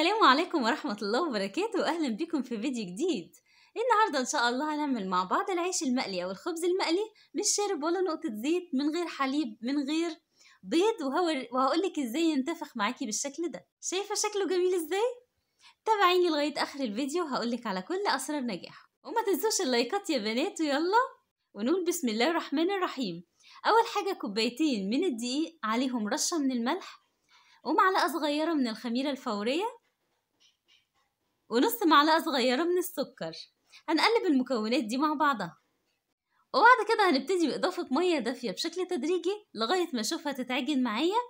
السلام عليكم ورحمة الله وبركاته وأهلا بكم في فيديو جديد النهاردة إن شاء الله هنعمل مع بعض العيش المقلي أو الخبز المقلي مش شارب ولا نقطة زيت من غير حليب من غير بيض وهقولك إزاي ينتفخ معاكي بالشكل ده شايفة شكله جميل إزاي؟ تابعيني لغاية آخر الفيديو وهقولك على كل أسرار نجاحه وما تنسوش اللايكات يا بنات ويلا ونقول بسم الله الرحمن الرحيم أول حاجة كوبايتين من الدقيق عليهم رشة من الملح ومعلقة صغيرة من الخميرة الفورية ونص معلقة صغيرة من السكر هنقلب المكونات دي مع بعضها وبعد كده هنبتدي بإضافة مية دافية بشكل تدريجي لغاية ما أشوفها تتعجن معايا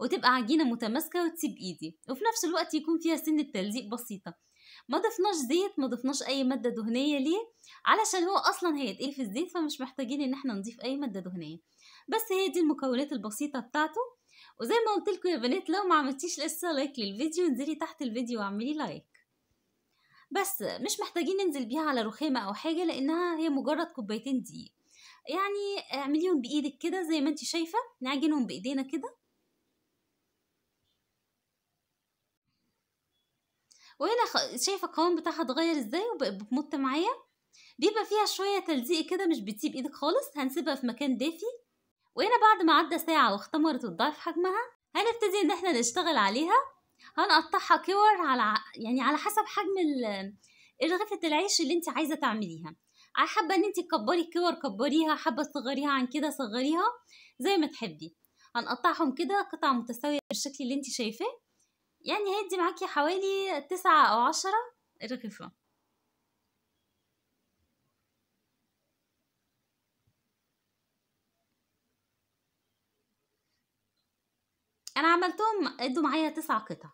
وتبقى عجينة متماسكة وتسيب إيدي وفي نفس الوقت يكون فيها سنة تلزيق بسيطة ما ضفناش زيت ما ضفناش أي مادة دهنية ليه علشان هو أصلا هيتقل في الزيت فمش محتاجين إن احنا نضيف أي مادة دهنية بس هي دي المكونات البسيطة بتاعته وزي ما قلت لكم يا بنات لو ما عملتيش لسه لايك للفيديو انزلي تحت الفيديو واعملي لايك بس مش محتاجين ننزل بيها على رخامة أو حاجة لأنها هي مجرد كوبايتين دقيق يعني اعمليهم آه، بإيدك كده زي ما انت شايفة نعجنهم بإيدينا كده وهنا شايفة القوام بتاعها اتغير ازاي وبتمط معايا بيبقى فيها شوية تلزيق كده مش بتسيب ايدك خالص هنسيبها في مكان دافي وهنا بعد ما عدى ساعة واختمرت وتضاعف حجمها هنبتدي ان احنا نشتغل عليها هنقطعها كور على يعني على حسب حجم رغيفة العيش اللي انت عايزة تعمليها حابة ان انت تكبري الكور كبريها حابة تصغريها عن كده صغريها زي ما تحبي هنقطعهم كده قطع متساوية بالشكل اللي انت شايفاه يعني هيدي معاكي حوالي تسعة او عشرة رغيفة انا عملتهم ادوا معايا تسع قطع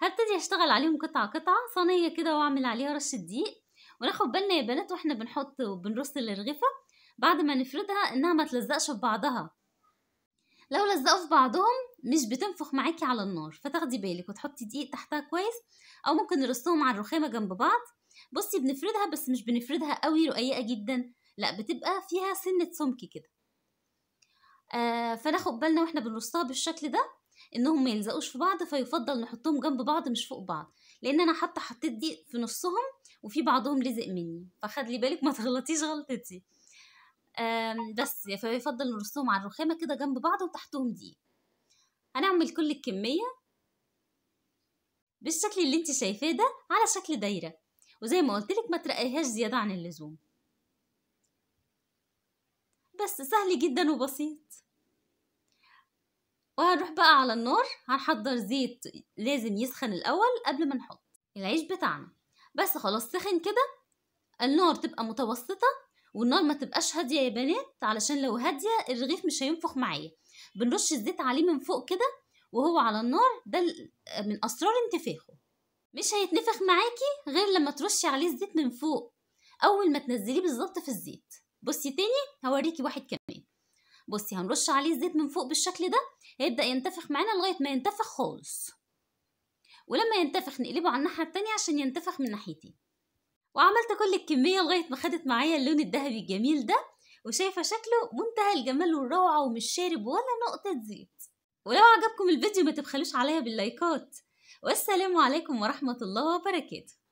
هبتدي اشتغل عليهم قطعه قطعه صينيه كده واعمل عليها رشه دقيق وناخد بالنا يا بنات واحنا بنحط وبنرص الرغيفه بعد ما نفردها انها ما تلزقش في بعضها لو لزقوا في بعضهم مش بتنفخ معاكي على النار فتاخدي بالك وتحطي دقيق تحتها كويس او ممكن نرصهم على الرخامه جنب بعض بصي بنفردها بس مش بنفردها قوي رقيقه جدا لا بتبقى فيها سنه سمك كده آه، فناخد بالنا واحنا بنرصها بالشكل ده انهم ما يلزقوش في بعض فيفضل نحطهم جنب بعض مش فوق بعض لان انا حتى حطيت دي في نصهم وفي بعضهم لزق مني فخد لي بالك ما تغلطيش غلطتي بس يعني فيفضل نرصهم على الرخامه كده جنب بعض وتحتهم دي هنعمل كل الكميه بالشكل اللي انت شايفاه ده على شكل دايره وزي ما لك ما ترقيهاش زياده عن اللزوم بس سهل جدا وبسيط وهنروح بقى على النار هنحضر زيت لازم يسخن الأول قبل ما نحط العيش بتاعنا بس خلاص سخن كده النار تبقى متوسطة والنار ما تبقاش هادية يا بنات علشان لو هادية الرغيف مش هينفخ معايا بنرش الزيت عليه من فوق كده وهو على النار ده من أسرار انتفاخه مش هيتنفخ معاكي غير لما ترشي عليه الزيت من فوق أول ما تنزليه بالظبط في الزيت بصي تاني هوريكي واحد كمان بصي هنرش عليه الزيت من فوق بالشكل ده هيبدا ينتفخ معانا لغايه ما ينتفخ خالص ولما ينتفخ نقلبه على الناحيه التانية عشان ينتفخ من ناحيتين وعملت كل الكميه لغايه ما خدت معايا اللون الذهبي الجميل ده وشايفه شكله منتهى الجمال والروعه ومش شارب ولا نقطه زيت ولو عجبكم الفيديو ما تبخلوش عليا باللايكات والسلام عليكم ورحمه الله وبركاته